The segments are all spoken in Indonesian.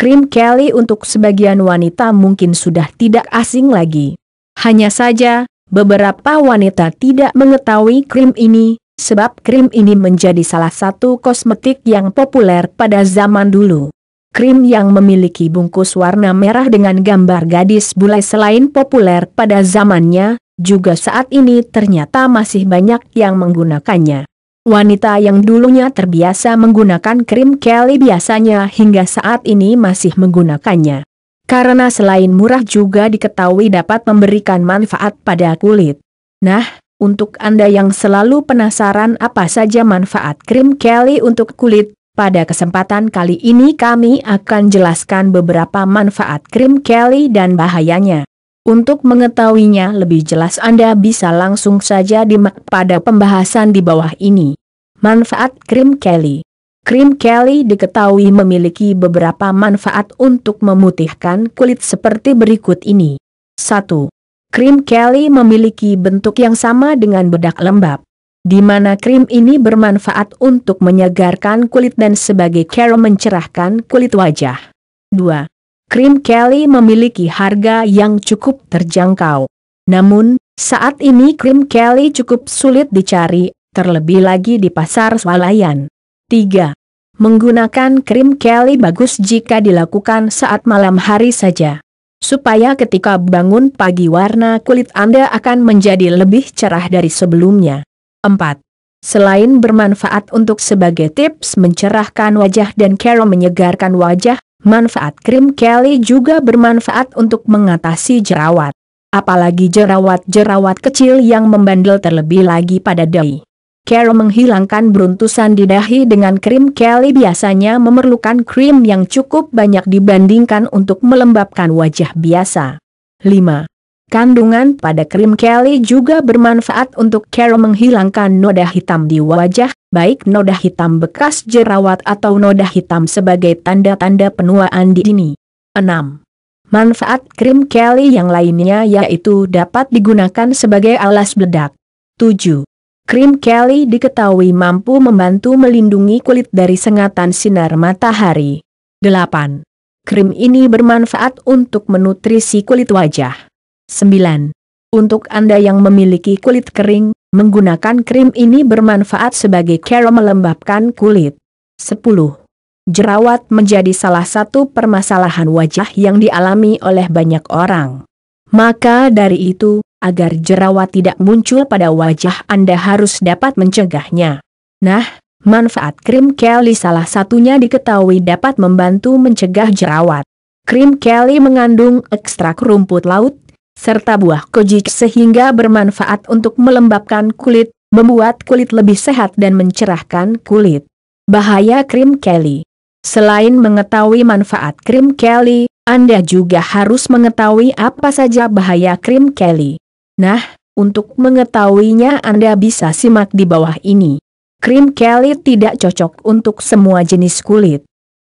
Krim Kelly untuk sebagian wanita mungkin sudah tidak asing lagi. Hanya saja, beberapa wanita tidak mengetahui krim ini, sebab krim ini menjadi salah satu kosmetik yang populer pada zaman dulu. Krim yang memiliki bungkus warna merah dengan gambar gadis bulai selain populer pada zamannya, juga saat ini ternyata masih banyak yang menggunakannya. Wanita yang dulunya terbiasa menggunakan krim Kelly biasanya hingga saat ini masih menggunakannya. Karena selain murah juga diketahui dapat memberikan manfaat pada kulit. Nah, untuk Anda yang selalu penasaran apa saja manfaat krim Kelly untuk kulit, pada kesempatan kali ini kami akan jelaskan beberapa manfaat krim Kelly dan bahayanya. Untuk mengetahuinya lebih jelas Anda bisa langsung saja dimak pada pembahasan di bawah ini. Manfaat krim Kelly Krim Kelly diketahui memiliki beberapa manfaat untuk memutihkan kulit seperti berikut ini. 1. Krim Kelly memiliki bentuk yang sama dengan bedak lembab, di mana krim ini bermanfaat untuk menyegarkan kulit dan sebagai care mencerahkan kulit wajah. 2 krim Kelly memiliki harga yang cukup terjangkau. Namun, saat ini krim Kelly cukup sulit dicari, terlebih lagi di pasar swalayan. 3. Menggunakan krim Kelly bagus jika dilakukan saat malam hari saja. Supaya ketika bangun pagi warna kulit Anda akan menjadi lebih cerah dari sebelumnya. 4. Selain bermanfaat untuk sebagai tips mencerahkan wajah dan care menyegarkan wajah, Manfaat krim Kelly juga bermanfaat untuk mengatasi jerawat. Apalagi jerawat-jerawat kecil yang membandel terlebih lagi pada dahi. Care menghilangkan beruntusan di dahi dengan krim Kelly biasanya memerlukan krim yang cukup banyak dibandingkan untuk melembabkan wajah biasa. 5. Kandungan pada krim Kelly juga bermanfaat untuk cara menghilangkan noda hitam di wajah, baik noda hitam bekas jerawat atau noda hitam sebagai tanda-tanda penuaan dini. 6. Manfaat krim Kelly yang lainnya yaitu dapat digunakan sebagai alas bedak. 7. Krim Kelly diketahui mampu membantu melindungi kulit dari sengatan sinar matahari. 8. Krim ini bermanfaat untuk menutrisi kulit wajah. 9. Untuk Anda yang memiliki kulit kering, menggunakan krim ini bermanfaat sebagai cara melembabkan kulit. 10. Jerawat menjadi salah satu permasalahan wajah yang dialami oleh banyak orang. Maka dari itu, agar jerawat tidak muncul pada wajah Anda harus dapat mencegahnya. Nah, manfaat krim Kelly salah satunya diketahui dapat membantu mencegah jerawat. Krim Kelly mengandung ekstrak rumput laut serta buah kojic sehingga bermanfaat untuk melembabkan kulit, membuat kulit lebih sehat dan mencerahkan kulit. Bahaya krim Kelly Selain mengetahui manfaat krim Kelly, Anda juga harus mengetahui apa saja bahaya krim Kelly. Nah, untuk mengetahuinya Anda bisa simak di bawah ini. Krim Kelly tidak cocok untuk semua jenis kulit.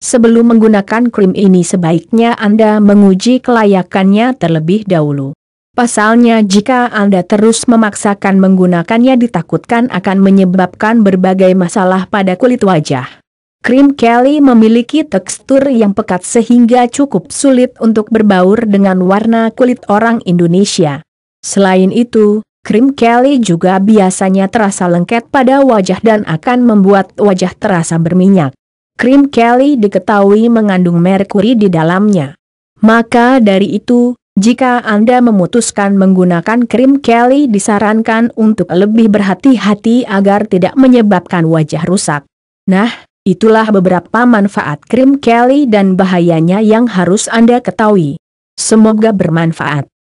Sebelum menggunakan krim ini sebaiknya Anda menguji kelayakannya terlebih dahulu. Pasalnya jika Anda terus memaksakan menggunakannya ditakutkan akan menyebabkan berbagai masalah pada kulit wajah. Krim Kelly memiliki tekstur yang pekat sehingga cukup sulit untuk berbaur dengan warna kulit orang Indonesia. Selain itu, krim Kelly juga biasanya terasa lengket pada wajah dan akan membuat wajah terasa berminyak. Krim Kelly diketahui mengandung merkuri di dalamnya. Maka dari itu, jika Anda memutuskan menggunakan krim Kelly disarankan untuk lebih berhati-hati agar tidak menyebabkan wajah rusak. Nah, itulah beberapa manfaat krim Kelly dan bahayanya yang harus Anda ketahui. Semoga bermanfaat.